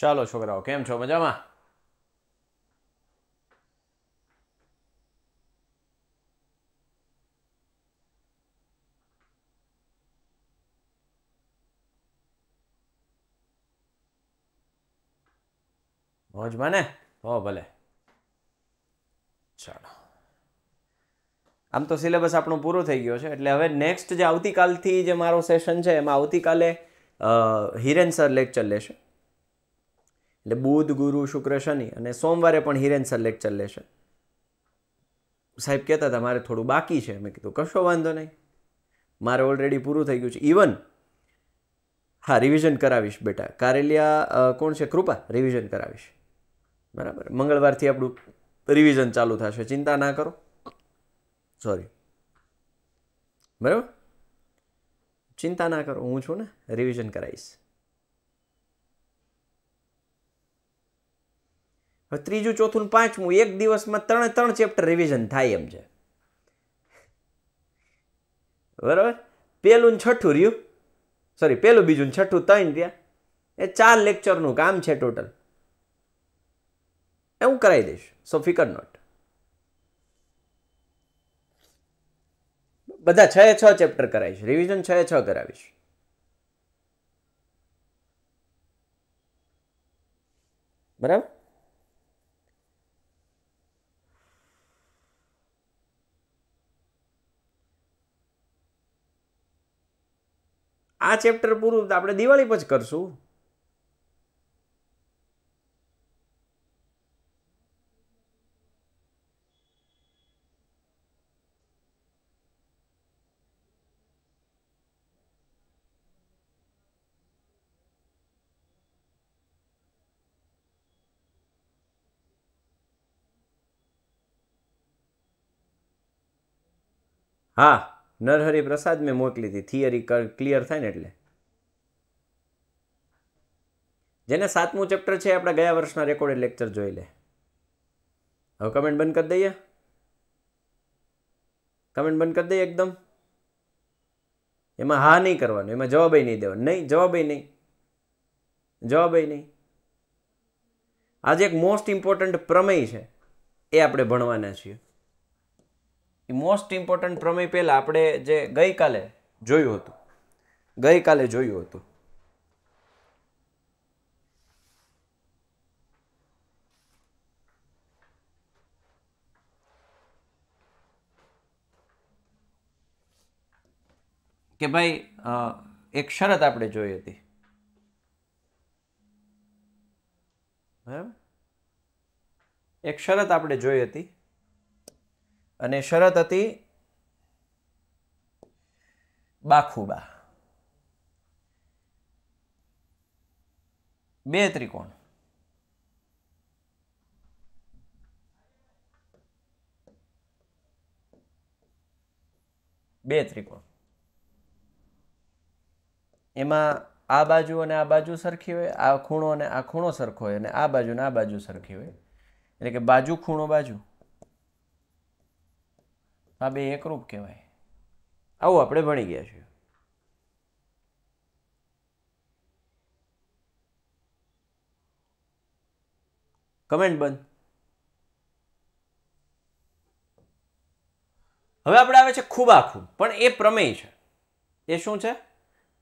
ચાલો છોકરાઓ કેમ છો મજામાં મોજમાં ને હો ભલે ચાલો આમ તો સિલેબસ આપણો પૂરો થઈ ગયો છે એટલે હવે નેક્સ્ટ જે આવતીકાલથી જે મારો સેશન છે એમાં આવતીકાલે હિરેન સર લેક્ચર લેશે એટલે બુધ ગુરુ શુક્ર શનિ અને સોમવારે પણ હિરેન સર લેક્ચર લેશે સાહેબ કહેતા હતા મારે થોડું બાકી છે મેં કીધું કશો વાંધો નહીં મારે ઓલરેડી પૂરું થઈ ગયું છે ઇવન હા રિવિઝન કરાવીશ બેટા કારેલિયા કોણ છે કૃપા રિવિઝન કરાવીશ બરાબર મંગળવારથી આપણું રિવિઝન ચાલુ થશે ચિંતા ના કરો સોરી બરાબર ચિંતા ના કરો હું છું ને રિવિઝન કરાવીશ ત્રીજું ચોથું પાંચમું એક દિવસમાં ત્રણે ત્રણ ચેપ્ટર રિવિઝન થાય એમ છે બરાબર પહેલું છઠ્ઠું રહ્યું સોરી પહેલું બીજું છઠ્ઠું ત્રણ રહ્યા એ ચાર લેક્ચરનું કામ છે ટોટલ એ હું કરાવી દઈશ સો ફિકર નોટ બધા છ છ ચેપ્ટર કરાવીશ રિવિઝન છ છ કરાવીશ બરાબર આ ચેપ્ટર પૂરું આપણે દિવાળી પછી કરશું હા નરહરિ પ્રસાદ મેં મોકલી હતી થિયરી ક્લિયર થાય ને એટલે જેને સાતમું ચેપ્ટર છે આપણે ગયા વર્ષના રેકોર્ડેડ લેક્ચર જોઈ લે હવે કમેન્ટ બંધ કરી દઈએ કમેન્ટ બંધ કરી દઈએ એકદમ એમાં હા નહીં કરવાનો એમાં જવાબ નહીં દેવાનો નહીં જવાબ નહીં જવાબ નહીં આજે એક મોસ્ટ ઇમ્પોર્ટન્ટ પ્રમેય છે એ આપણે ભણવાના છીએ મોસ્ટ ઇમ્પોર્ટન્ટ પ્રમેય પહેલાં આપણે જે ગઈકાલે જોયું હતું ગઈકાલે જોયું હતું કે ભાઈ એક શરત આપણે જોઈ હતી બરાબર એક શરત આપણે જોઈ હતી અને શરત હતી બાખુબા બે ત્રિકોણ બે ત્રિકોણ એમાં આ બાજુ અને આ બાજુ સરખી હોય આ ખૂણો અને આ ખૂણો સરખો હોય અને આ બાજુ અને આ બાજુ સરખી હોય એટલે કે બાજુ ખૂણો બાજુ આ બે એકરૂપ કહેવાય આવું આપણે ભણી ગયા છીએ કમેન્ટ બંધ હવે આપણે આવે છે ખૂબ આખું પણ એ પ્રમેય છે એ શું છે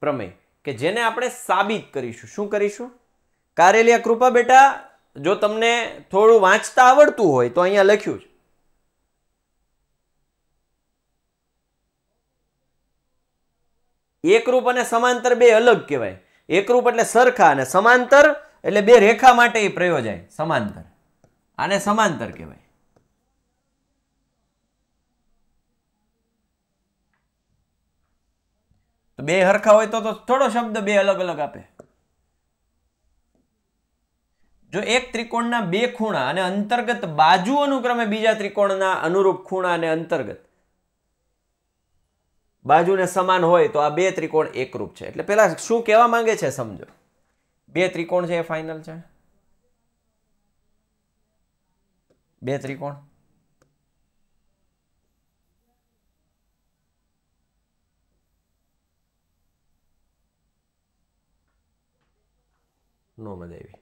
પ્રમેય કે જેને આપણે સાબિત કરીશું શું કરીશું કારેલિયા કૃપા બેટા જો તમને થોડું વાંચતા આવડતું હોય તો અહીંયા લખ્યું છે એકરૂપ અને સમાંતર બે અલગ કહેવાય એકરૂપ એટલે સરખા અને સમાંતર એટલે બે રેખા માટે એ પ્રયોજાય સમાંતર આને સમાંતર કહેવાય તો બે હરખા હોય તો થોડો શબ્દ બે અલગ અલગ આપે જો એક ત્રિકોણના બે ખૂણા અને અંતર્ગત બાજુ અનુક્રમે બીજા ત્રિકોણના અનુરૂપ ખૂણા અને અંતર્ગત બાજુને સમાન હોય તો આ બે ત્રિકોણ એકરૂપ છે એટલે પહેલાં શું કહેવા માંગે છે સમજો બે ત્રિકોણ છે એ ફાઇનલ છે બે ત્રિકોણ નો મજા આવી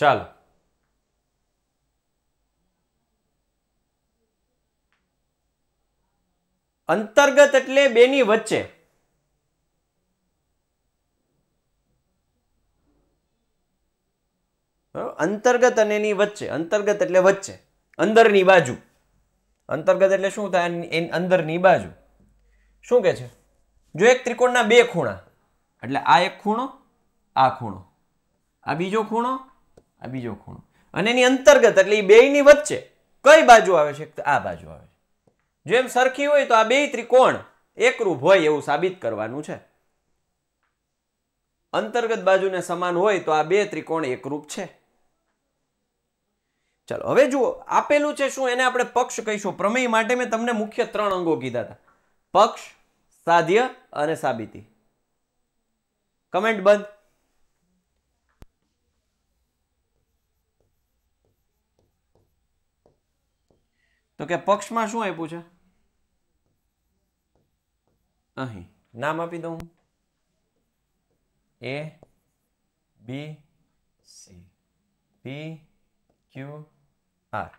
ચાલો અંતર્ગત એટલે બેની વચ્ચે અંતર્ગત અને એની વચ્ચે અંતર્ગત એટલે વચ્ચે અંદરની બાજુ અંતર્ગત એટલે શું થાય અંદરની બાજુ શું કે છે જો એક ત્રિકોણના બે ખૂણા એટલે આ એક ખૂણો આ ખૂણો આ બીજો ખૂણો આ બીજો ખૂણો અને એની અંતર્ગત એટલે એ બેયની વચ્ચે કઈ બાજુ આવે છે આ બાજુ આવે છે જેમ સરખી હોય તો આ બે ત્રિકોણ એકરૂપ હોય એવું સાબિત કરવાનું છે અંતર્ગત બાજુને સમાન હોય તો આ બે ત્રિકોણ એકરૂપ છે ચાલો હવે જુઓ આપેલું છે શું એને આપણે પક્ષ કહીશું પ્રમેય માટે મેં તમને મુખ્ય ત્રણ અંગો કીધા હતા પક્ષ સાધ્ય અને સાબિતી કમેન્ટ બંધ Tak je pokš máš u Ah Ahy. Nama bidum. E. B. C. P. Q. R.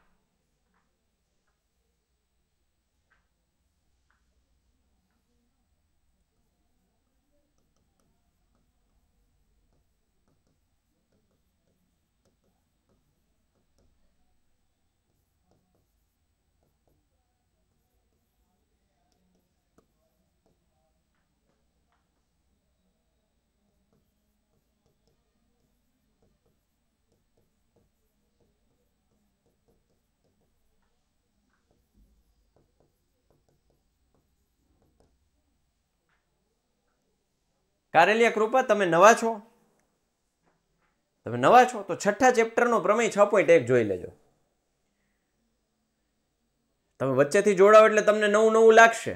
કારેલિયા કૃપા તમે નવા છો તમે નવા છો તો છઠ્ઠા ચેપ્ટરનો પ્રમેય છ પોઈન્ટ એક જોઈ લેજો તમે વચ્ચેથી જોડાઓ એટલે તમને નવું નવું લાગશે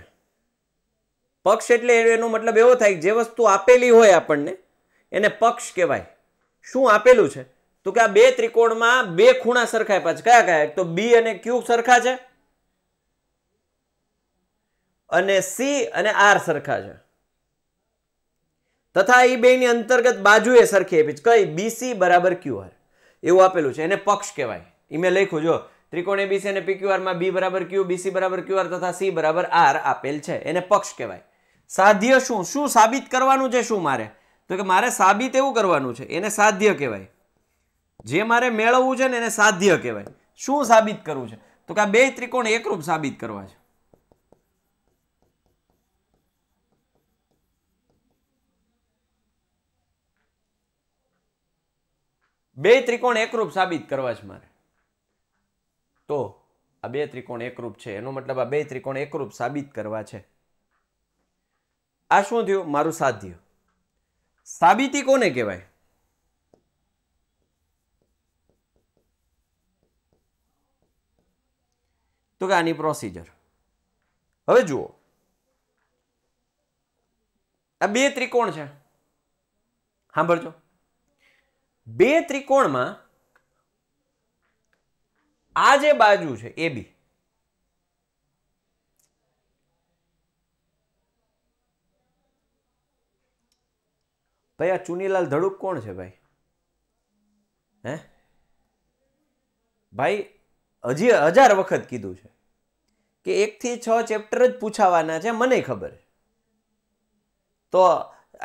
પક્ષ એટલે એનો મતલબ એવો થાય જે વસ્તુ આપેલી હોય આપણને એને પક્ષ કહેવાય શું આપેલું છે તો કે આ બે ત્રિકોણમાં બે ખૂણા સરખા પાછા કયા કયા તો બી અને ક્યુ સરખા છે અને સી અને આર સરખા છે તથા એ બેની અંતર્ગત બાજુએ સરખી આપી કઈ બીસી બરાબર ક્યુઆર એવું આપેલું છે એને પક્ષ કહેવાય એ મેં લખ્યું જો ત્રિકોણ એબીસી અને પીક્યુઆરમાં બી બરાબર ક્યુ બીસી બરાબર ક્યુઆર તથા સી બરાબર આર આપેલ છે એને પક્ષ કહેવાય સાધ્ય શું શું સાબિત કરવાનું છે શું મારે તો કે મારે સાબિત એવું કરવાનું છે એને સાધ્ય કહેવાય જે મારે મેળવવું છે ને એને સાધ્ય કહેવાય શું સાબિત કરવું છે તો કે આ બે ત્રિકોણ એકરૂપ સાબિત કરવા છે બે ત્રિકોણ એકરૂપ સાબિત કરવા છે મારે તો આ બે ત્રિકોણ એકરૂપ છે એનો મતલબ આ બે ત્રિકોણ એકરૂપ સાબિત કરવા છે આ શું થયું મારું સાધ્ય સાબિતી કોને કહેવાય તો કે આની પ્રોસિજર હવે જુઓ આ બે ત્રિકોણ છે સાંભળજો બે ત્રિકોણમાં આ જે બાજુ છે એ બી ભાઈ આ ચુનીલાલ ધડુક કોણ છે ભાઈ હે ભાઈ હજી હજાર વખત કીધું છે કે એકથી છ ચેપ્ટર જ પૂછાવાના છે મને ખબર તો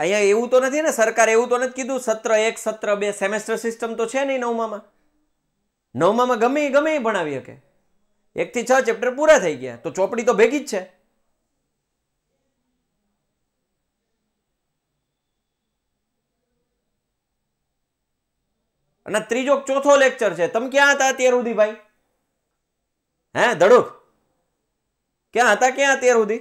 અહીંયા એવું તો નથી ને સરકારે એવું તો નથી કીધું સત્ર એક સત્ર બે સેમેસ્ટર સિસ્ટમ તો છે નહીં નવમામાં નવમામાં ગમે ગમે એ ભણાવી શકે એકથી છ ચેપ્ટર પૂરા થઈ ગયા તો ચોપડી તો ભેગી જ છે અને ત્રીજો ચોથો લેક્ચર છે તમે ક્યાં હતા અત્યાર સુધી ભાઈ હે ધડુક ક્યાં હતા ક્યાં અત્યાર સુધી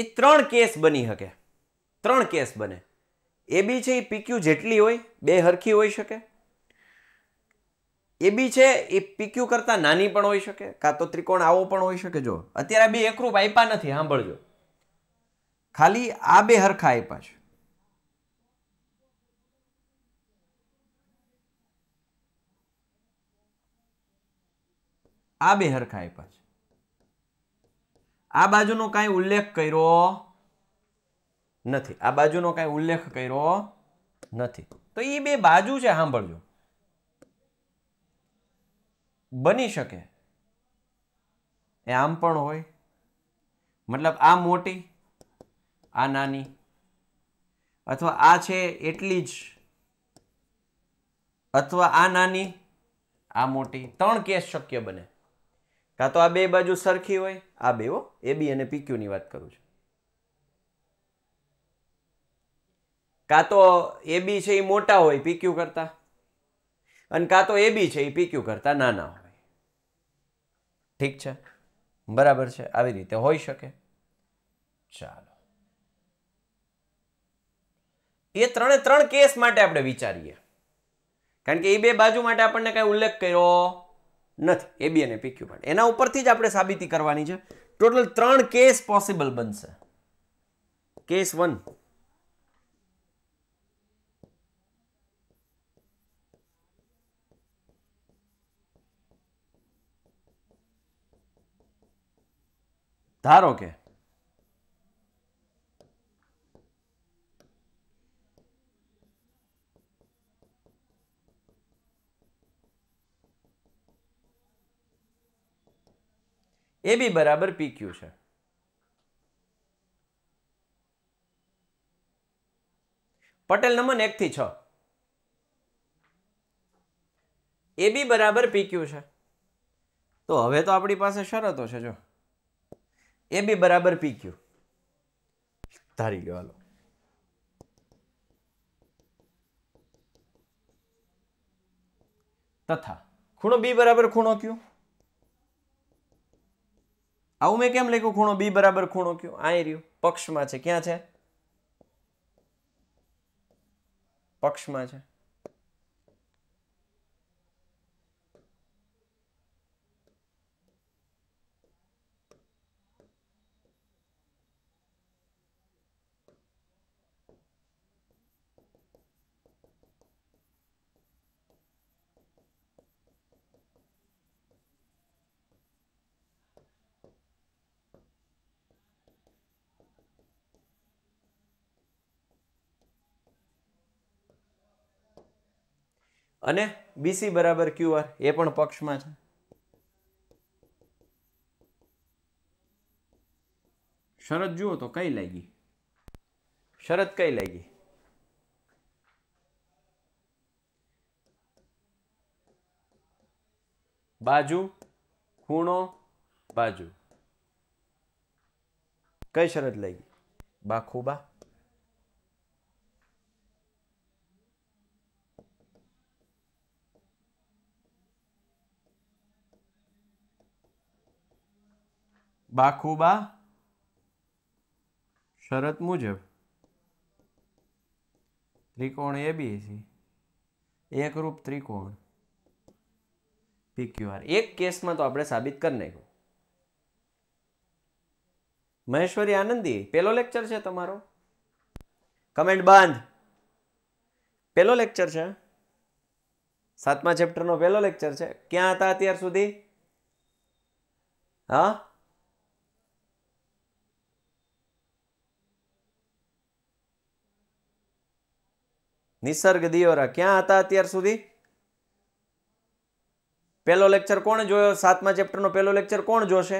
એ ત્રણ કેસ બની શકે ત્રણ કેસ બને એ બી છે એ પીક્યુ જેટલી હોય બે હરખી હોઈ શકે એ બી છે એ પીક્યુ કરતાં નાની પણ હોઈ શકે કાં તો ત્રિકોણ આવો પણ હોઈ શકે જો અત્યારે બે એકરૂપ આપ્યા નથી સાંભળજો ખાલી આ બે હરખા આપ્યા છે આ બે હરખા આપ્યા છે આ બાજુનો કાંઈ ઉલ્લેખ કર્યો નથી આ બાજુનો કાંઈ ઉલ્લેખ કર્યો નથી તો એ બે બાજુ છે સાંભળજો બની શકે એ આમ પણ હોય મતલબ આ મોટી આ નાની અથવા આ છે એટલી જ અથવા આ નાની આ મોટી ત્રણ કેસ શક્ય બને કાં તો આ બે બાજુ સરખી હોય આ બેઓ એ બી અને પીક્યુની વાત કરું છું કાં તો એ બી છે એ મોટા હોય પીક્યુ કરતા અને કાં તો એ બી છે એ પીક્યુ કરતા નાના હોય ઠીક છે બરાબર છે આવી રીતે હોઈ શકે ચાલો એ ત્રણે ત્રણ કેસ માટે આપણે વિચારીએ કારણ કે એ બે બાજુ માટે આપણને કાંઈ ઉલ્લેખ કર્યો નથી એ બી અને પીક્યુ માટે એના ઉપરથી જ આપણે સાબિતી કરવાની છે ટોટલ ત્રણ કેસ પોસિબલ બનશે કેસ વન ધારો કે એ બી બરાબર પી ક્યુ છે પટેલ નમન એકથી છ એ બી બરાબર પી ક્યુ છે તો હવે તો આપણી પાસે શરતો છે જો એ બી બરાબર પી ક્યુ ધારી લો હાલો તથા ખૂણો બી બરાબર ખૂણો ક્યુ આવું મેં કેમ લખ્યું ખૂણો બી બરાબર ખૂણો કયો આ રહ્યું પક્ષમાં છે ક્યાં છે પક્ષમાં છે અને બીસી બરાબર ક્યુઆર એ પણ પક્ષમાં છે શરત જુઓ તો કઈ લાગી શરત કઈ લાગી બાજુ ખૂણો બાજુ કઈ શરત લાગી બા ખૂબા બાખુબા શરત મુજબ ત્રિકોણ એ એબીસી એકરૂપ ત્રિકોણ પીક્યુઆર એક કેસમાં તો આપણે સાબિત કરી નાખ્યું મહેશ્વરી આનંદી પેલો લેક્ચર છે તમારો કમેન્ટ બાંધ પેલો લેક્ચર છે સાતમા ચેપ્ટરનો પહેલો લેક્ચર છે ક્યાં હતા અત્યાર સુધી હા નિસર્ગ દિયોરા ક્યાં હતા અત્યાર સુધી પહેલો લેક્ચર કોણ જોયો સાતમા ચેપ્ટરનો પહેલો લેક્ચર કોણ જોશે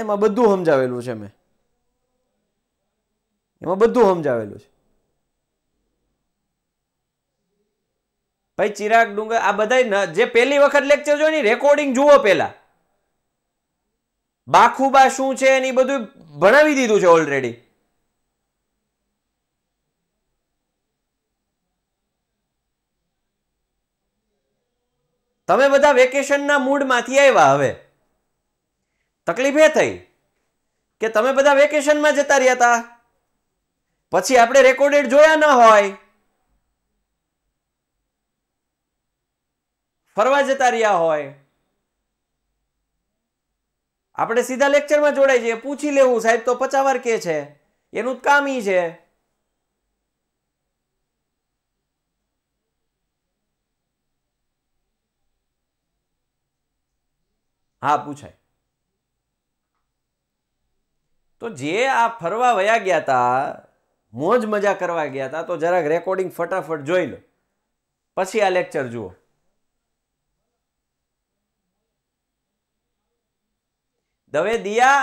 એમાં બધું સમજાવેલું છે મેં એમાં બધું સમજાવેલું છે ભાઈ ચિરાગ ડુંગર આ બધા જે પહેલી વખત લેક્ચર જોઈ ને રેકોર્ડિંગ જુઓ પહેલા બાખુબા શું છે એની બધું ભણાવી દીધું છે ઓલરેડી તમે બધા વેકેશનના મૂડમાંથી આવ્યા હવે તકલીફ એ થઈ કે તમે બધા વેકેશનમાં જતા રહ્યા હતા પછી આપણે રેકોર્ડેડ જોયા ન હોય ફરવા જતા રહ્યા હોય આપણે સીધા લેક્ચરમાં જોડાઈ જઈએ પૂછી લેવું સાહેબ તો પચાવાર કે છે એનું કામ ઈ છે હા પૂછાય તો જે આ ફરવા વયા ગયા હતા મોજ મજા કરવા ગયા હતા તો જરાક રેકોર્ડિંગ ફટાફટ જોઈ લો પછી આ લેક્ચર જુઓ દવે દિયા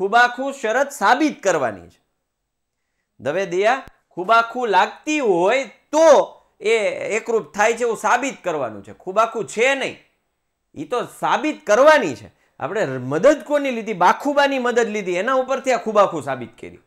ખુબાખું શરત સાબિત કરવાની છે દવે દિયા ખુબાખું લાગતી હોય તો એ એકરૂપ થાય છે એવું સાબિત કરવાનું છે ખુબાખું છે નહીં એ તો સાબિત કરવાની છે આપણે મદદ કોની લીધી બાખુબાની મદદ લીધી એના ઉપરથી આ ખૂબાખું સાબિત કરી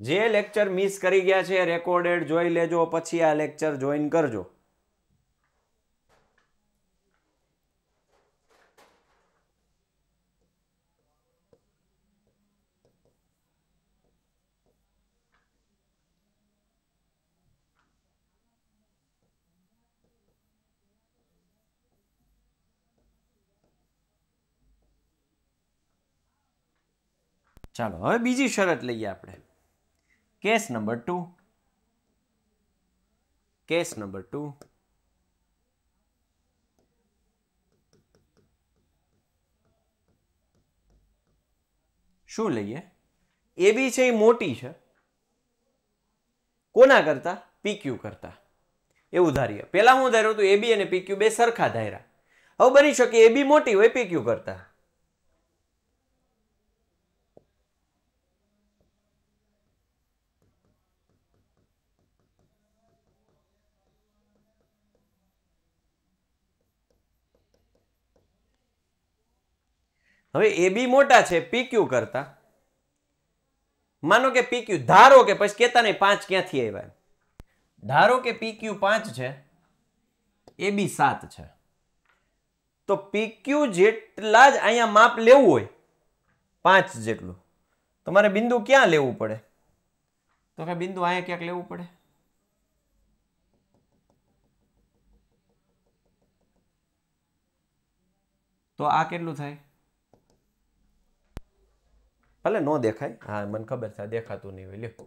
જે લેક્ચર મિસ કરી ગયા છે રેકોર્ડેડ જોઈ લેજો પછી આ લેક્ચર જોઈન કરજો ચાલો હવે બીજી શરત લઈએ આપણે Case નંબર 2. Case number 2. શું લઈએ એ બી છે એ મોટી છે કોના કરતા પીક્યુ કરતા એવું ધારીએ પહેલાં હું ધાર્યું હતું એબી અને પીક્યુ બે સરખા ધાર્યા હવે બની શકે એબી મોટી હોય પીક્યુ કરતા હવે એ બી મોટા છે પીક્યુ કરતા માનો કે પીક્યુ ધારો કે પછી કેતા નહીં પાંચ ક્યાંથી આવ્યા ધારો કે પીક્યુ પાંચ છે એ બી સાત છે તો પીક્યુ જેટલા જ અહીંયા માપ લેવું હોય પાંચ જેટલું તમારે બિંદુ ક્યાં લેવું પડે તો કે બિંદુ અહીંયા ક્યાંક લેવું પડે તો આ કેટલું થાય ભલે ન દેખાય હા મને ખબર છે દેખાતું નહીં હોય લ્યો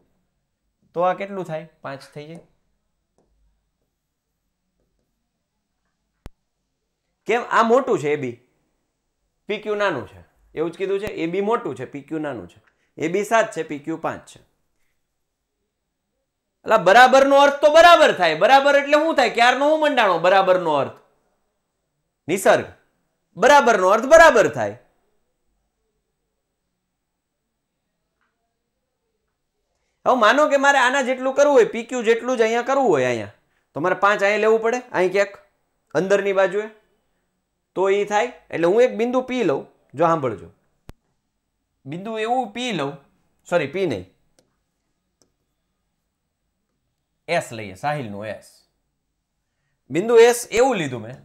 તો આ કેટલું થાય પાંચ થઈ જાય કેમ આ મોટું છે એ બી પીક્યુ નાનું છે એવું જ કીધું છે એ બી મોટું છે પીક્યુ નાનું છે એ બી સાત છે પીક્યુ પાંચ છે એટલે બરાબરનો અર્થ તો બરાબર થાય બરાબર એટલે શું થાય ક્યારનો હું મંડાણો બરાબરનો અર્થ નિસર્ગ બરાબરનો અર્થ બરાબર થાય હવે માનો કે મારે આના જેટલું કરવું હોય પીક્યુ જેટલું જ અહીંયા કરવું હોય અહીંયા તો મારે પાંચ અહીંયા લેવું પડે અહીં ક્યાંક અંદરની બાજુએ તો એ થાય એટલે હું એક બિંદુ પી લઉં જો સાંભળજો બિંદુ એવું પી લઉં સોરી પી નહીં એસ લઈએ સાહિલનું એસ બિંદુ એસ એવું લીધું મેં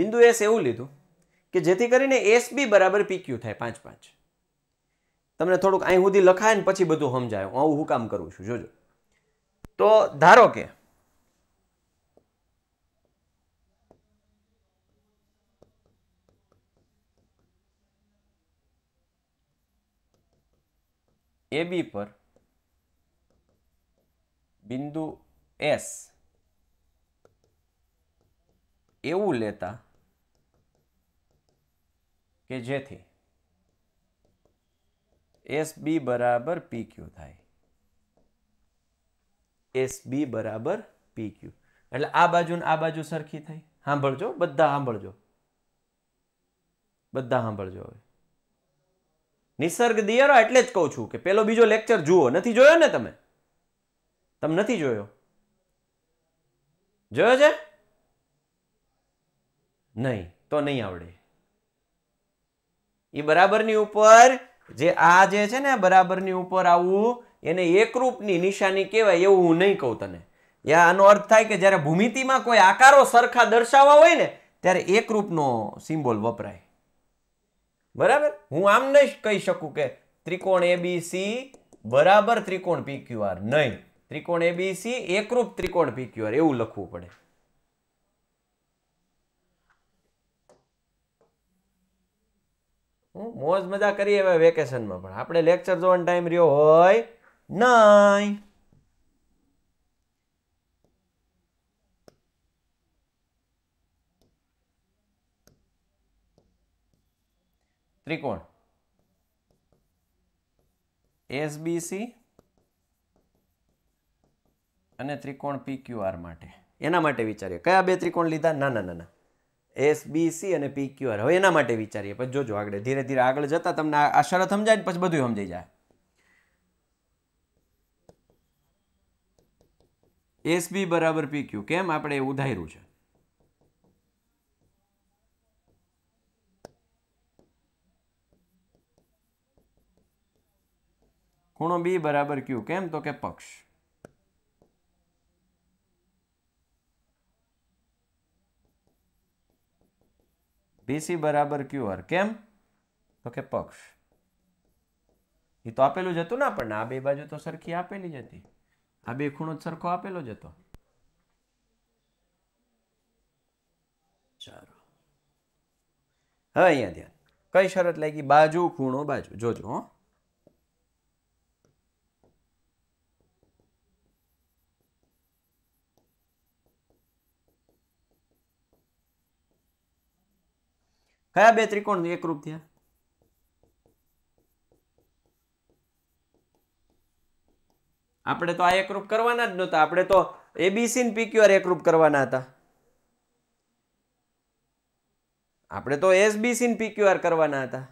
બિંદુ એસ એવું લીધું કે જેથી કરીને એસબી બરાબર પીક્યુ થાય પાંચ પાંચ તમને થોડુંક અહીં સુધી લખાય ને પછી બધું સમજાય હું આવું હું કામ કરું છું જોજો તો ધારો કે એ બી પર બિંદુ એસ એવું લેતા કે જેથી એસ બી બરાબર પી ક્યુ થાય એસ બી બરાબર પી ક્યુ એટલે આ બાજુ ને આ બાજુ સરખી થઈ સાંભળજો બધા સાંભળજો બધા સાંભળજો હવે નિસર્ગ દિયરો એટલે જ કહું છું કે પેલો બીજો લેક્ચર જુઓ નથી જોયો ને તમે તમે નથી જોયો જોયો છે નહીં તો નહીં આવડે એ બરાબરની ઉપર જે આ જે છે ને બરાબરની ઉપર આવું એને એકરૂપની નિશાની કહેવાય એવું હું નહીં કહું તને યા આનો અર્થ થાય કે જ્યારે ભૂમિતિમાં કોઈ આકારો સરખા દર્શાવવા હોય ને ત્યારે એકરૂપનો સિમ્બોલ વપરાય બરાબર હું આમ નહીં કહી શકું કે ત્રિકોણ એબીસી બરાબર ત્રિકોણ પી પીક્યુઆર નહીં ત્રિકોણ એબીસી એકરૂપ ત્રિકોણ પીક્યુઆર એવું લખવું પડે મોજ મજા કરીએ હવે વેકેશનમાં પણ આપણે લેક્ચર જોવાનો ટાઈમ રહ્યો હોય નહીં ત્રિકોણ એસબીસી અને ત્રિકોણ પીક્યુઆર માટે એના માટે વિચારીએ કયા બે ત્રિકોણ લીધા ના ના ના એસ બી સી અને પી ક્યુ આર હવે એના માટે વિચારીએ પછી જોજો આગળ ધીરે ધીરે આગળ જતા તમને આ શરત સમજાય પછી બધું સમજાઈ જાય એસ બી બરાબર પી ક્યુ કેમ આપણે એવું ધાર્યું છે ખૂણો બી બરાબર ક્યુ કેમ તો કે પક્ષ બીસી બરાબર ક્યુઆર કેમ તો કે પક્ષ એ તો આપેલું જ હતું ને પણ આ બે બાજુ તો સરખી આપેલી જ હતી આ બે ખૂણો જ સરખો આપેલો જ હતો ચાલો હવે અહીંયા ધ્યાન કઈ શરત લાગી બાજુ ખૂણો બાજુ જોજો હો કયા બે ત્રિકોણ એકરૂપ થયા આપણે તો આ એકરૂપ કરવાના જ નહોતા આપણે તો એબીસી ને પીક્યુઆર એકરૂપ કરવાના હતા આપણે તો એસબીસી ને પીક્યુઆર કરવાના હતા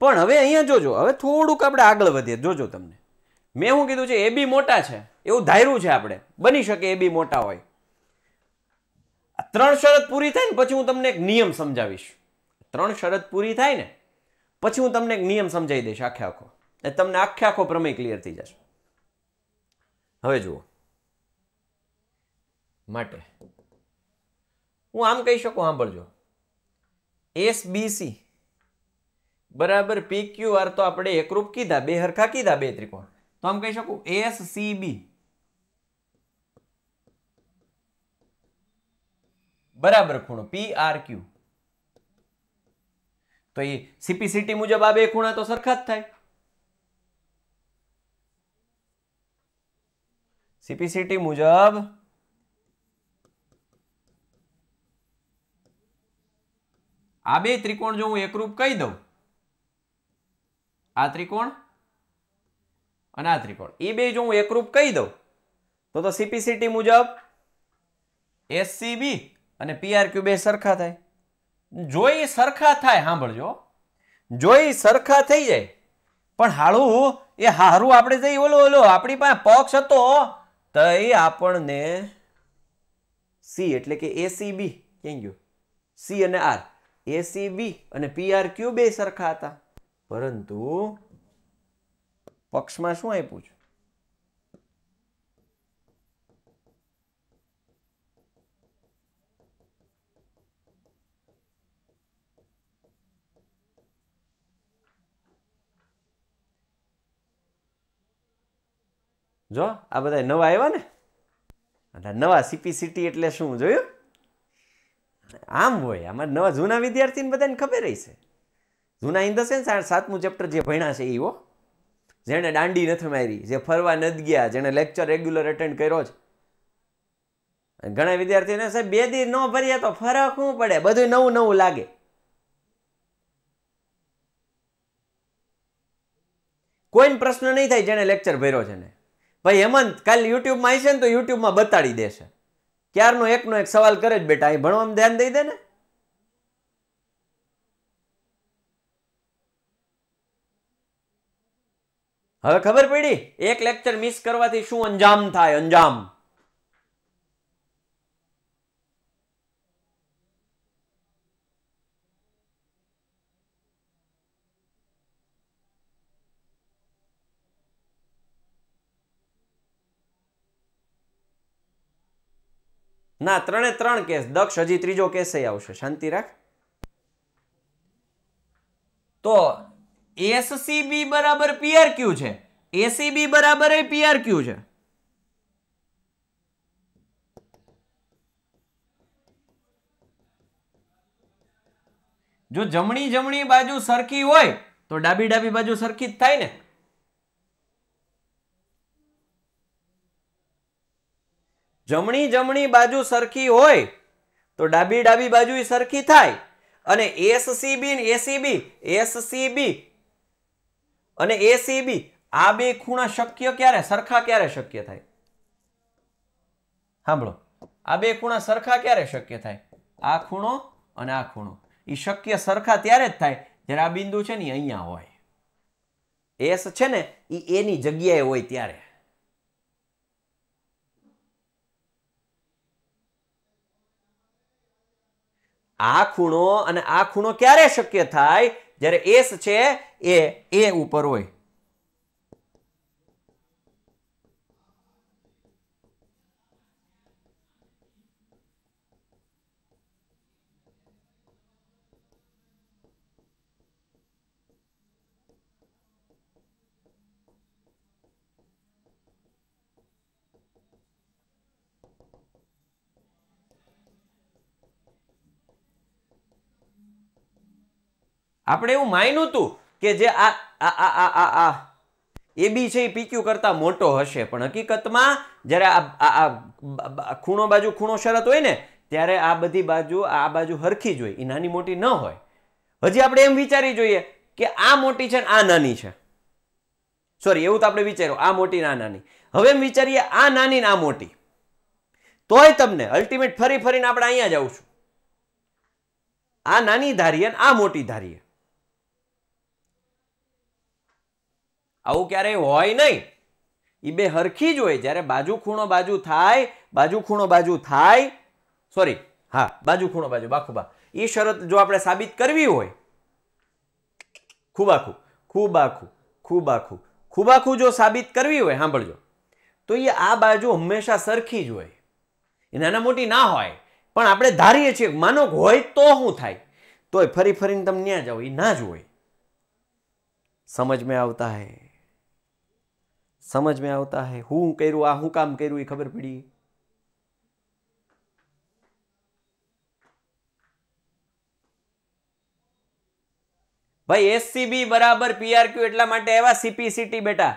પણ હવે અહીંયા જોજો હવે થોડુંક આપણે આગળ વધીએ જોજો તમને મેં શું કીધું છે એ બી મોટા છે એવું ધાર્યું છે આપણે બની શકે એબી મોટા હોય ત્રણ શરત પૂરી થાય ને પછી હું તમને એક નિયમ સમજાવીશ ત્રણ શરત પૂરી થાય ને પછી હું તમને એક નિયમ સમજાવી દઈશ આખે આખો એ તમને આખે આખો પ્રમેય ક્લિયર થઈ જશે હવે જુઓ માટે હું આમ કહી શકું સાંભળજો એસ બી સી બરાબર પી ક્યુ આર તો આપણે એકરૂપ કીધા બે હરખા કીધા બે ત્રિકોણ તો આમ કહી શકું એસ સી બી બરાબર ખૂણો પી આર ક્યુ તો એ સીપીસીટી મુજબ આ બે ખૂણા તો સરખા જ થાય સીપીસીટી મુજબ આ બે ત્રિકોણ જો હું એકરૂપ કહી દઉં આ ત્રિકોણ અને આ ત્રિકોણ એ બે જો હું એકરૂપ કહી દઉં તો તો સીપીસીટી મુજબ એસસીબી અને પીઆરક્યુ બે સરખા થાય જોઈ સરખા થાય સાંભળજો જોઈ સરખા થઈ જાય પણ હાળું એ હારું આપણે જઈ ઓલો ઓલો આપણી પાસે પક્ષ હતો તો એ આપણને સી એટલે કે એસીબી કેમ ગયું સી અને આર એસીબી અને પીઆર ક્યુ બે સરખા હતા પરંતુ પક્ષમાં શું આપ્યું છે જો આ બધા નવા આવ્યા ને એટલે નવા સીપીસીટી એટલે શું જોયું આમ હોય અમારે નવા જૂના વિદ્યાર્થીને બધાને ખબર રહી છે જૂના ઇન ધ સેન્સ સાતમું ચેપ્ટર જે ભણ્યા છે એવો જેણે દાંડી નથી મારી જે ફરવા નથી ગયા જેણે લેક્ચર રેગ્યુલર અટેન્ડ કર્યો છે ઘણા વિદ્યાર્થીઓને સાહેબ બે દી ન ભરીએ તો ફરક શું પડે બધું નવું નવું લાગે કોઈ પ્રશ્ન નહીં થાય જેણે લેક્ચર ભર્યો છે ને ભાઈ હેમંત કાલ યુટ્યુબમાં આવી છે ને તો યુટ્યુબમાં બતાડી દેશે ક્યારનો એકનો એક સવાલ કરે જ બેટા અહીં ભણવામાં ધ્યાન દઈ દે ને હવે ખબર પડી એક લેક્ચર મિસ કરવાથી શું અંજામ થાય અંજામ ના ત્રણે ત્રણ કેસ દક્ષ હજી ત્રીજો કેસ આવશે શાંતિ રાખ તો એસસીબી બરાબર પીઆર ક્યુ છે એસીબી બરાબર પીઆર ક્યુ છે જો જમણી જમણી બાજુ સરખી હોય તો ડાબી ડાબી બાજુ સરખી જ થાય ને જમણી જમણી બાજુ સરખી હોય તો ડાબી ડાબી બાજુ સરખી થાય અને એસસીબી ને એસીબી એસસીબી અને એસીબી આ બે ખૂણા શક્ય ક્યારે સરખા ક્યારે શક્ય થાય સાંભળો આ બે ખૂણા સરખા ક્યારે શક્ય થાય આ ખૂણો અને આ ખૂણો એ શક્ય સરખા ત્યારે જ થાય જ્યારે આ બિંદુ છે ને અહીંયા હોય એસ છે ને એ એની જગ્યાએ હોય ત્યારે આ ખૂણો અને આ ખૂણો ક્યારે શક્ય થાય જ્યારે એસ છે એ એ ઉપર હોય આપણે એવું માન્યું હતું કે જે આ આ આ આ આ એ બી છે એ પીક્યુ કરતા મોટો હશે પણ હકીકતમાં જ્યારે આ ખૂણો બાજુ ખૂણો શરત હોય ને ત્યારે આ બધી બાજુ આ બાજુ હરખી જ હોય એ નાની મોટી ન હોય હજી આપણે એમ વિચારી જોઈએ કે આ મોટી છે ને આ નાની છે સોરી એવું તો આપણે વિચાર્યું આ મોટી આ નાની હવે એમ વિચારીએ આ નાની ને આ મોટી તોય તમને અલ્ટિમેટ ફરી ફરીને આપણે અહીંયા જ આવું છું આ નાની ધારીએ ને આ મોટી ધારીએ આવું ક્યારેય હોય નહીં એ બે હરખી જ હોય જ્યારે બાજુ ખૂણો બાજુ થાય બાજુ ખૂણો બાજુ થાય સોરી હા બાજુ ખૂણો બાજુ બાખુબા એ શરત જો આપણે સાબિત કરવી હોય ખૂબાખું ખૂબાખું ખૂબાખું ખૂબાખું જો સાબિત કરવી હોય સાંભળજો તો એ આ બાજુ હંમેશા સરખી જ હોય એ નાના મોટી ના હોય પણ આપણે ધારીએ છીએ માનો હોય તો શું થાય તોય ફરી ફરીને તમે ત્યાં જાઓ એ ના જ હોય સમજ મેં આવતા હે समझ में આવતા હે હું કર્યું આ હું કામ કર્યું એ ખબર પડી ભાઈ એસસીબી બરાબર પીઆરક્યુ એટલા માટે આવ્યા સીપીસીટી બેટા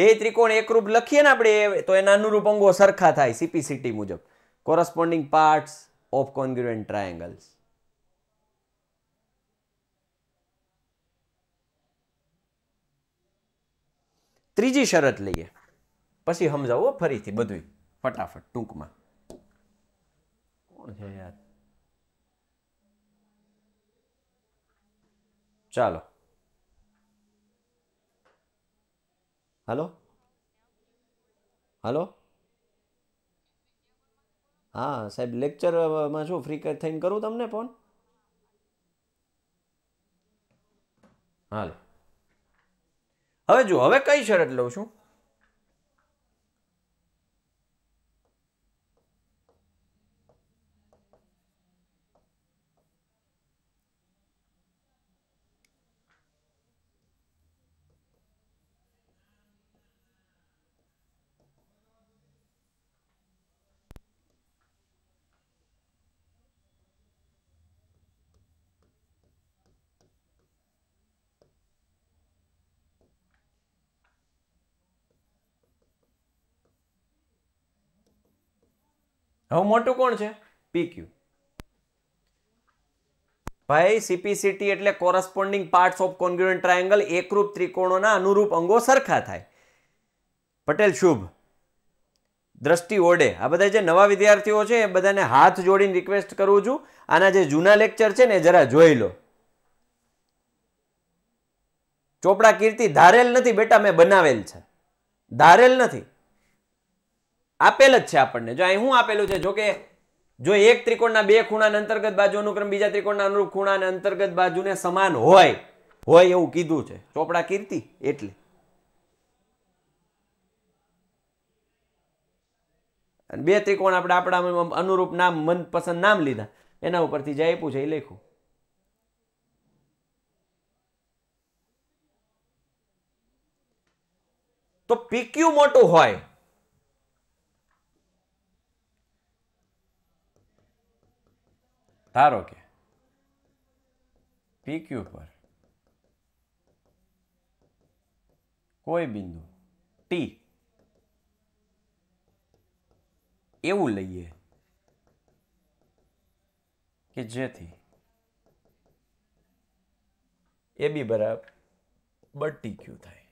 બે ત્રિકોણ એકરૂપ લખીએ ને આપણે તો એના અનુરૂપ અંગો સરખા થાય સીપીસીટી મુજબ corresponding parts of congruent triangles ત્રીજી શરત લઈએ પછી સમજાવો ફરીથી બધું ફટાફટ ટૂંકમાં કોણ ચાલો હલો હલો હા સાહેબ લેક્ચરમાં શું ફ્રી થઈને કરું તમને ફોન હાલો હવે જો હવે કઈ શરત લઉં છું હવે મોટું કોણ છે પી પીક્યુ ભાઈ સીપીસીટી એટલે corresponding parts of congruent triangle એકરૂપ ત્રિકોણોના અનુરૂપ અંગો સરખા થાય પટેલ શુભ દ્રષ્ટિ ઓડે આ બધા જે નવા વિદ્યાર્થીઓ છે એ બધાને હાથ જોડીને રિક્વેસ્ટ કરું છું આના જે જૂના લેક્ચર છે ને જરા જોઈ લો ચોપડા કીર્તિ ધારેલ નથી બેટા મેં બનાવેલ છે ધારેલ નથી આપેલ જ છે આપણને જો અહીં શું આપેલું છે જો કે જો એક ત્રિકોણના બે ખૂણાના અંતર્ગત બાજુ અનુક્રમ બીજા ત્રિકોણના અનુરૂપ ખૂણાના અંતર્ગત બાજુને સમાન હોય હોય એવું કીધું છે ચોપડા કીર્તિ એટલે બે ત્રિકોણ આપણે આપણા અનુરૂપ નામ મનપસંદ નામ લીધા એના ઉપરથી જે આપ્યું છે એ લખ્યું તો પીક્યુ મોટું હોય ધારો કે PQ પર કોઈ બિંદુ ટી એવું લઈએ કે જેથી એ બી બરાબર ટી ક્યુ થાય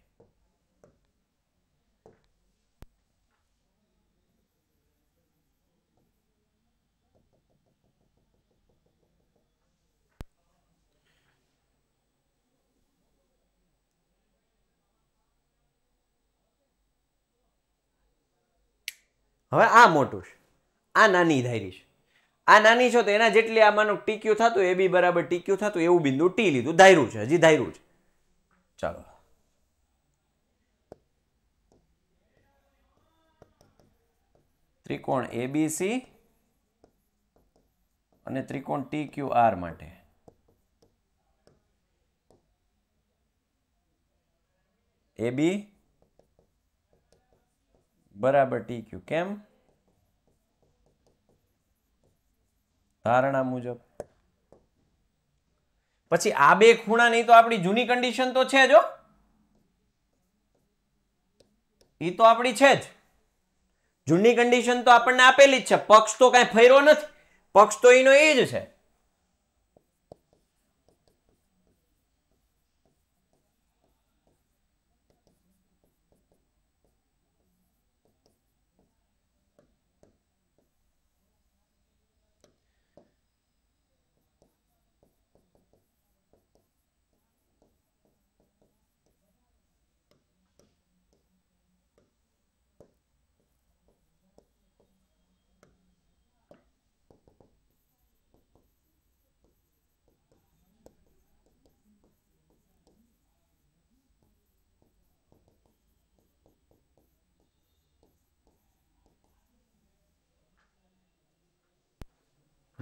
હવે આ મોટું છે આ નાની ધારી છે આ નાની છો તો એના જેટલી આમાંનું ટીક્યું થતું એ બી બરાબર ટીક્યું થતું એવું બિંદુ ટી લીધું ધાર્યું છે હજી ધાર્યું છે ચાલો ત્રિકોણ એબીસી અને ત્રિકોણ ટી ક્યુ આર માટે એબી બરાબર ટીક્યુ કેમ ધારણા મુજબ પછી આ બે ખૂણા નહીં તો આપણી જૂની કન્ડિશન તો છે જો એ તો આપણી છે જ જૂની કન્ડિશન તો આપણને આપેલી જ છે પક્ષ તો કાંઈ ફેરો નથી પક્ષ તો એનો એ જ છે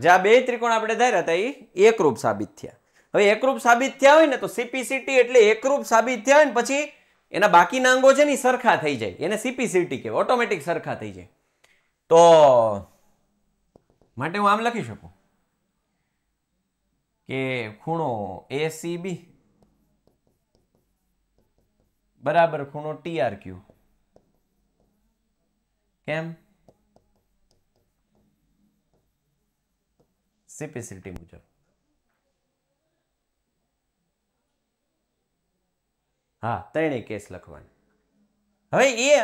જે આ બે ત્રિકોણ આપણે ધાર્યા હતા એ એકરૂપ સાબિત થયા હવે એકરૂપ સાબિત થયા હોય ને તો સીપીસીટી એટલે એકરૂપ સાબિત થયા હોય ને પછી એના બાકીના અંગો છે ને સરખા થઈ જાય એને સીપીસીટી કે ઓટોમેટિક સરખા થઈ જાય તો માટે હું આમ લખી શકું કે ખૂણો એસીબી બરાબર ખૂણો ટીઆર કેમ સિપેસિટી મુજબ હા તેણે કેસ લખવાનું હવે એ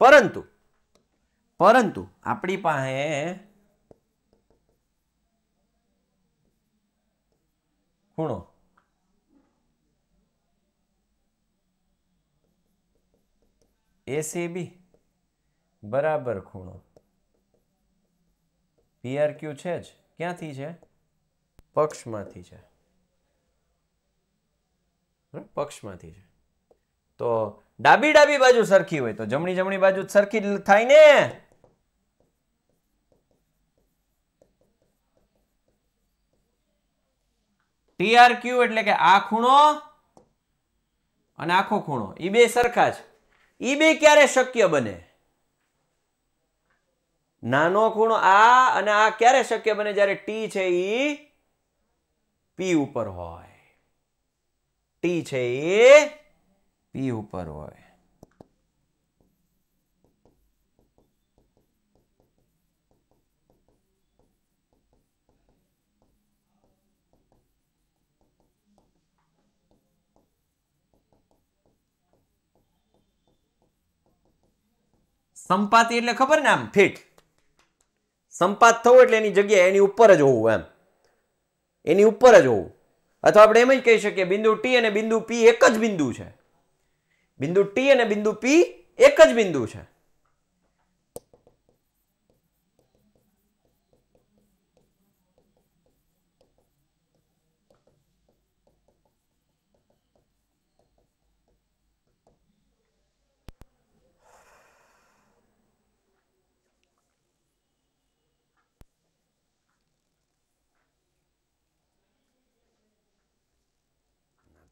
પરંતુ પરંતુ આપણી પાસે ખૂણો એસીબી બરાબર ખૂણો પીઆરક્યુ છે જ ક્યાંથી છે પક્ષમાંથી છે પક્ષમાંથી છે તો ડાબી ડાબી બાજુ સરખી હોય તો જમણી જમણી બાજુ સરખી થાય ને ટીઆર ક્યુ એટલે કે આ ખૂણો અને આખો ખૂણો એ બે સરખા છે એ બે ક્યારે શક્ય બને નાનો ખૂણો આ અને આ ક્યારે શક્ય બને જ્યારે ટી છે એ પી ઉપર હોય ટી છે એ પી ઉપર હોય સંપાતી એટલે ખબર ને આમ ફિટ સંપાત થવું એટલે એની જગ્યાએ એની ઉપર જ હોવું એમ એની ઉપર જ હોવું અથવા આપણે એમ જ કહી શકીએ બિંદુ ટી અને બિંદુ પી એક જ બિંદુ છે બિંદુ ટી અને બિંદુ પી એક જ બિંદુ છે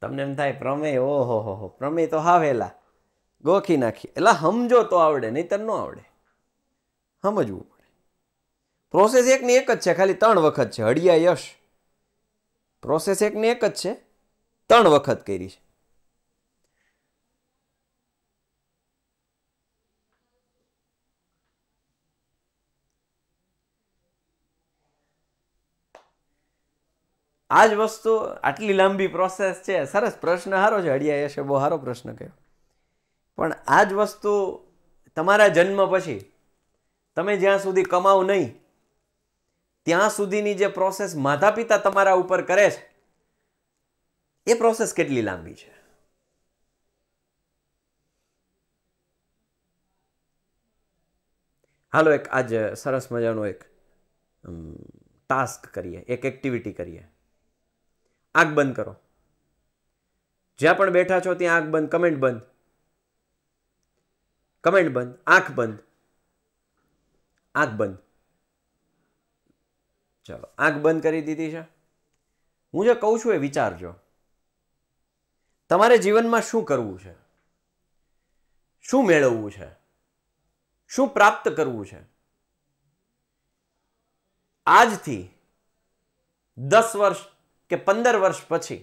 તમને એમ થાય પ્રમેય ઓહો હો હો પ્રમેય તો હાવેલા ગોખી નાખી એટલે સમજો તો આવડે નહીતર ન આવડે સમજવું પડે પ્રોસેસ એકની એક જ છે ખાલી ત્રણ વખત છે હળિયા યશ પ્રોસેસ એકની એક જ છે ત્રણ વખત કરી છે આ જ વસ્તુ આટલી લાંબી પ્રોસેસ છે સરસ પ્રશ્ન સારો છે અડિયા છે બહુ સારો પ્રશ્ન કયો પણ આ જ વસ્તુ તમારા જન્મ પછી તમે જ્યાં સુધી કમાવ નહીં ત્યાં સુધીની જે પ્રોસેસ માતા પિતા તમારા ઉપર કરે છે એ પ્રોસેસ કેટલી લાંબી છે હાલો એક આજ સરસ મજાનો એક ટાસ્ક કરીએ એક એક્ટિવિટી કરીએ આંખ બંધ કરો જ્યાં પણ બેઠા છો ત્યાં આંખ બંધ કમેન્ટ બંધ કમેન્ટ બંધ આંખ બંધ આંખ બંધ ચલો આંખ બંધ કરી દીધી છે હું જે કહું છું એ વિચારજો તમારે જીવનમાં શું કરવું છે શું મેળવવું છે શું પ્રાપ્ત કરવું છે આજથી દસ વર્ષ કે પંદર વર્ષ પછી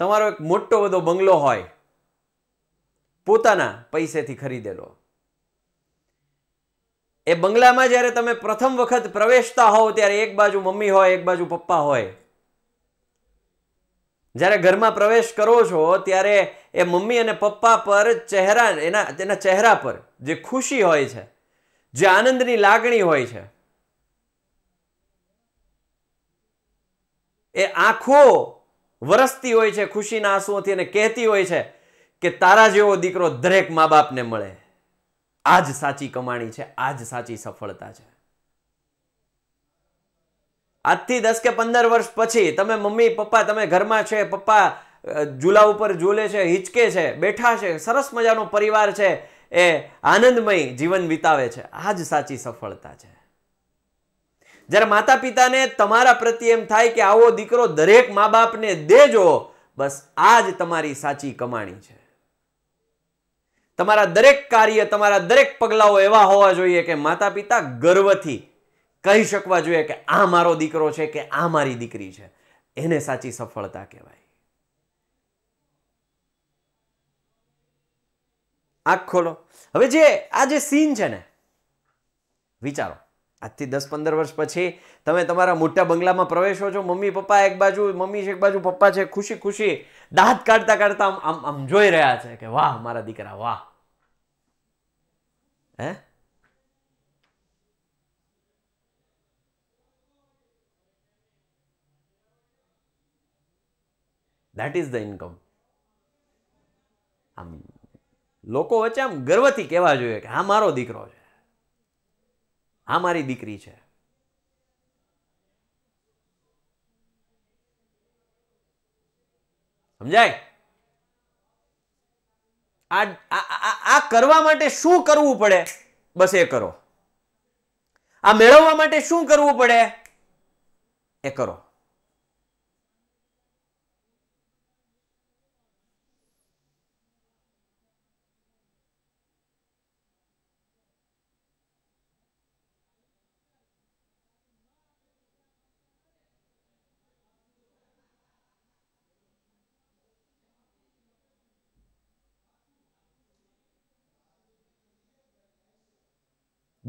તમારો એક મોટો બધો બંગલો હોય પોતાના પૈસેથી ખરીદેલો એ બંગલામાં જ્યારે તમે પ્રથમ વખત પ્રવેશતા હોવ ત્યારે એક બાજુ મમ્મી હોય એક બાજુ પપ્પા હોય જ્યારે ઘરમાં પ્રવેશ કરો છો ત્યારે એ મમ્મી અને પપ્પા પર ચહેરા એના તેના ચહેરા પર જે ખુશી હોય છે જે આનંદની લાગણી હોય છે એ આંખો વરસતી હોય છે ખુશીના આંસુઓથી અને કહેતી હોય છે કે તારા જેવો દીકરો દરેક મા બાપને મળે આજ સાચી કમાણી છે આજ સાચી સફળતા છે આજથી દસ કે પંદર વર્ષ પછી તમે મમ્મી પપ્પા તમે ઘરમાં છે પપ્પા ઝૂલા ઉપર ઝૂલે છે હિચકે છે બેઠા છે સરસ મજાનો પરિવાર છે એ આનંદમય જીવન વિતાવે છે આ જ સાચી સફળતા છે જ્યારે માતા પિતાને તમારા પ્રત્યે એમ થાય કે આવો દીકરો દરેક મા બાપને દેજો બસ આ જ તમારી સાચી કમાણી છે તમારા દરેક કાર્ય તમારા દરેક પગલાઓ એવા હોવા જોઈએ કે માતા પિતા ગર્વથી કહી શકવા જોઈએ કે આ મારો દીકરો છે કે આ મારી દીકરી છે એને સાચી સફળતા કહેવાય આંખ ખોલો હવે જે આ જે સીન છે ને વિચારો આજથી દસ પંદર વર્ષ પછી તમે તમારા મોટા બંગલામાં પ્રવેશો છો મમ્મી પપ્પા એક બાજુ મમ્મી છે એક બાજુ પપ્પા છે ખુશી ખુશી દાંત કાઢતા કાઢતા આમ આમ જોઈ રહ્યા છે કે વાહ મારા દીકરા વાહ હે દેટ ઇઝ ધ ઇન્કમ આમ લોકો વચ્ચે આમ ગર્વથી કહેવા જોઈએ કે હા મારો દીકરો છે આ મારી દીકરી છે સમજાય આ કરવા માટે શું કરવું પડે બસ એ કરો આ મેળવવા માટે શું કરવું પડે એ કરો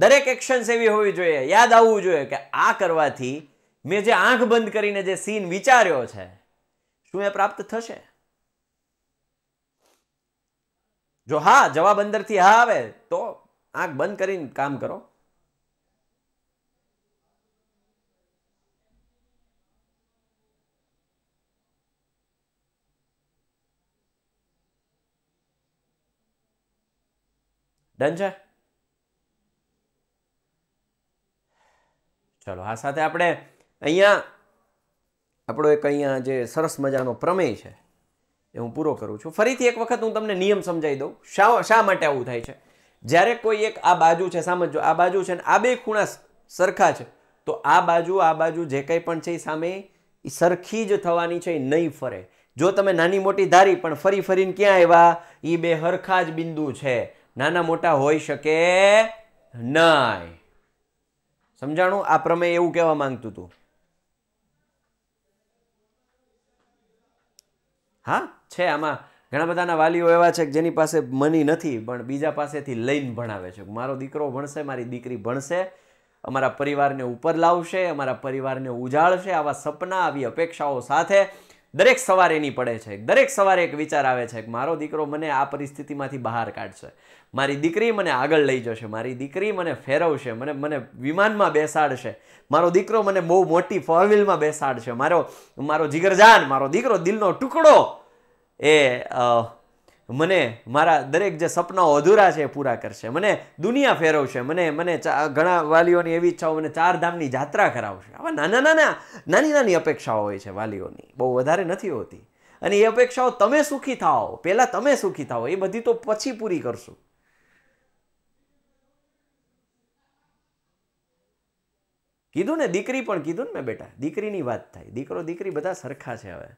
દરેક એક્શન્સ એવી હોવી જોઈએ યાદ આવવું જોઈએ કે આ કરવાથી મેં જે આંખ બંધ કરીને જે સીન વિચાર્યો છે શું એ પ્રાપ્ત થશે જો હા જવાબ અંદરથી હા આવે તો આંખ બંધ કરીને કામ કરો ડન છે ચલો આ સાથે આપણે અહીંયા આપણો એક અહીંયા જે સરસ મજાનો પ્રમેય છે એ હું પૂરો કરું છું ફરીથી એક વખત હું તમને નિયમ સમજાવી દઉં શા શા માટે આવું થાય છે જ્યારે કોઈ એક આ બાજુ છે સમજો આ બાજુ છે ને આ બે ખૂણા સરખા છે તો આ બાજુ આ બાજુ જે કંઈ પણ છે એ સામે એ સરખી જ થવાની છે એ નહીં ફરે જો તમે નાની મોટી ધારી પણ ફરી ફરીને ક્યાં આવ્યા એ બે હરખા જ બિંદુ છે નાના મોટા હોઈ શકે નહીં સમજાણું આ પ્રમેય એવું કહેવા માંગતું હતું હા છે આમાં ઘણા બધાના વાલીઓ એવા છે કે જેની પાસે મની નથી પણ બીજા પાસેથી લઈને ભણાવે છે મારો દીકરો ભણશે મારી દીકરી ભણશે અમારા પરિવારને ઉપર લાવશે અમારા પરિવારને ઉજાળશે આવા સપના આવી અપેક્ષાઓ સાથે દરેક સવારે એની પડે છે દરેક સવારે એક વિચાર આવે છે કે મારો દીકરો મને આ પરિસ્થિતિમાંથી બહાર કાઢશે મારી દીકરી મને આગળ લઈ જશે મારી દીકરી મને ફેરવશે મને મને વિમાનમાં બેસાડશે મારો દીકરો મને બહુ મોટી ફોરવ્હીલમાં બેસાડશે મારો મારો જીગરજાન મારો દીકરો દિલનો ટુકડો એ મને મારા દરેક જે સપનાઓ અધૂરા છે એ પૂરા કરશે મને દુનિયા ફેરવશે મને મને ઘણા વાલીઓની એવી ઈચ્છાઓ મને ચાર ધામની જાત્રા કરાવશે આવા નાના નાના નાની નાની અપેક્ષાઓ હોય છે વાલીઓની બહુ વધારે નથી હોતી અને એ અપેક્ષાઓ તમે સુખી થાઓ પહેલાં તમે સુખી થાઓ એ બધી તો પછી પૂરી કરશું કીધું ને દીકરી પણ કીધું ને મેં બેટા દીકરીની વાત થાય દીકરો દીકરી બધા સરખા છે હવે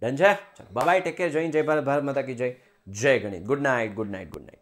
ડન છે ચલો બાય ટેક કેર જય જય ભારત ભારત માતા કી જય જય ગણિત good night good night good night